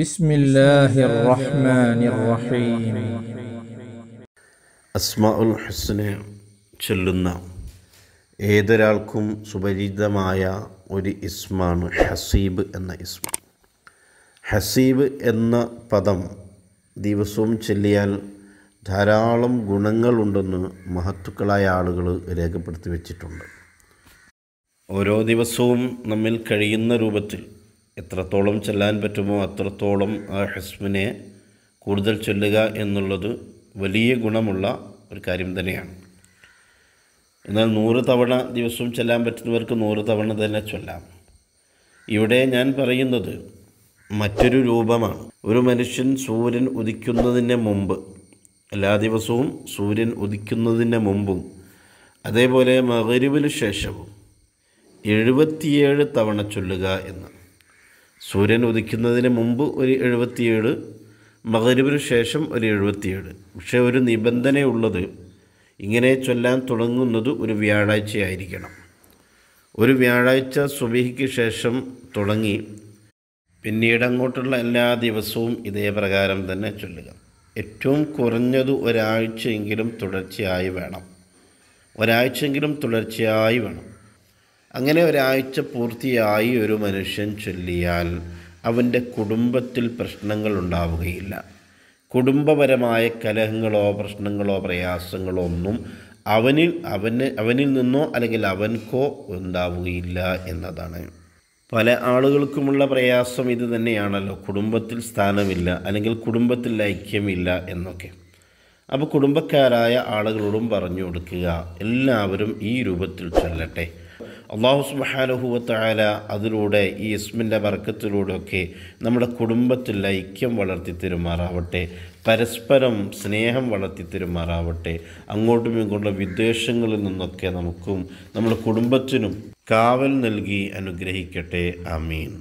بسم الله الرحمن الرحيم അസ്മാ ഉൽ ചൊല്ലുന്ന ഏതൊരാൾക്കും സുപരിചിതമായ ഒരു ഇസ്മാണ് ഹസീബ് എന്ന ഇസ്മ ഹസീബ് എന്ന പദം ദിവസവും ചൊല്ലിയാൽ ധാരാളം ഗുണങ്ങളുണ്ടെന്ന് മഹത്തുക്കളായ ആളുകൾ രേഖപ്പെടുത്തി വച്ചിട്ടുണ്ട് ഓരോ ദിവസവും നമ്മിൽ കഴിയുന്ന രൂപത്തിൽ എത്രത്തോളം ചെല്ലാൻ പറ്റുമോ അത്രത്തോളം ആ ഹസ്മിനെ കൂടുതൽ ചൊല്ലുക എന്നുള്ളത് വലിയ ഗുണമുള്ള ഒരു കാര്യം തന്നെയാണ് എന്നാൽ നൂറ് തവണ ദിവസവും ചെല്ലാൻ പറ്റുന്നവർക്ക് നൂറ് തവണ തന്നെ ചൊല്ലാം ഇവിടെ ഞാൻ പറയുന്നത് മറ്റൊരു രൂപമാണ് ഒരു മനുഷ്യൻ സൂര്യൻ ഉദിക്കുന്നതിന് മുമ്പ് എല്ലാ ദിവസവും സൂര്യൻ ഉദിക്കുന്നതിന് മുമ്പും അതേപോലെ മകരുവിന് ശേഷവും എഴുപത്തിയേഴ് തവണ ചൊല്ലുക എന്നാണ് സൂര്യൻ ഉദിക്കുന്നതിന് മുമ്പ് ഒരു എഴുപത്തിയേഴ് മകരുവിന് ശേഷം ഒരു എഴുപത്തിയേഴ് പക്ഷേ ഒരു നിബന്ധനയുള്ളത് ഇങ്ങനെ ചൊല്ലാൻ തുടങ്ങുന്നത് ഒരു വ്യാഴാഴ്ചയായിരിക്കണം ഒരു വ്യാഴാഴ്ച സുബിഹിക്ക് ശേഷം തുടങ്ങി പിന്നീട് അങ്ങോട്ടുള്ള എല്ലാ ദിവസവും ഇതേ പ്രകാരം തന്നെ ചൊല്ലുക ഏറ്റവും കുറഞ്ഞത് ഒരാഴ്ചയെങ്കിലും തുടർച്ചയായി വേണം ഒരാഴ്ചയെങ്കിലും തുടർച്ചയായി വേണം അങ്ങനെ ഒരാഴ്ച പൂർത്തിയായി ഒരു മനുഷ്യൻ ചൊല്ലിയാൽ അവൻ്റെ കുടുംബത്തിൽ പ്രശ്നങ്ങൾ ഉണ്ടാവുകയില്ല കുടുംബപരമായ കലഹങ്ങളോ പ്രശ്നങ്ങളോ പ്രയാസങ്ങളോ ഒന്നും അവനിൽ അവന് അവനിൽ നിന്നോ അല്ലെങ്കിൽ അവൻക്കോ ഉണ്ടാവുകയില്ല എന്നതാണ് പല ആളുകൾക്കുമുള്ള പ്രയാസം ഇത് തന്നെയാണല്ലോ കുടുംബത്തിൽ സ്ഥാനമില്ല അല്ലെങ്കിൽ കുടുംബത്തിൽ ഐക്യമില്ല എന്നൊക്കെ അപ്പോൾ കുടുംബക്കാരായ ആളുകളോടും പറഞ്ഞു കൊടുക്കുക എല്ലാവരും ഈ രൂപത്തിൽ ചൊല്ലട്ടെ അള്ളാഹു സുബാനുഭവത്തായാല അതിലൂടെ ഈ ഇസ്മിൻ്റെ വർക്കത്തിലൂടെയൊക്കെ നമ്മുടെ കുടുംബത്തിൽ ഐക്യം വളർത്തി തരുമാറാവട്ടെ പരസ്പരം സ്നേഹം വളർത്തി തരുമാറാവട്ടെ അങ്ങോട്ടും ഇങ്ങോട്ടും വിദ്വേഷങ്ങളിൽ നിന്നൊക്കെ നമുക്കും നമ്മുടെ കുടുംബത്തിനും കാവൽ നൽകി അനുഗ്രഹിക്കട്ടെ ആമീൻ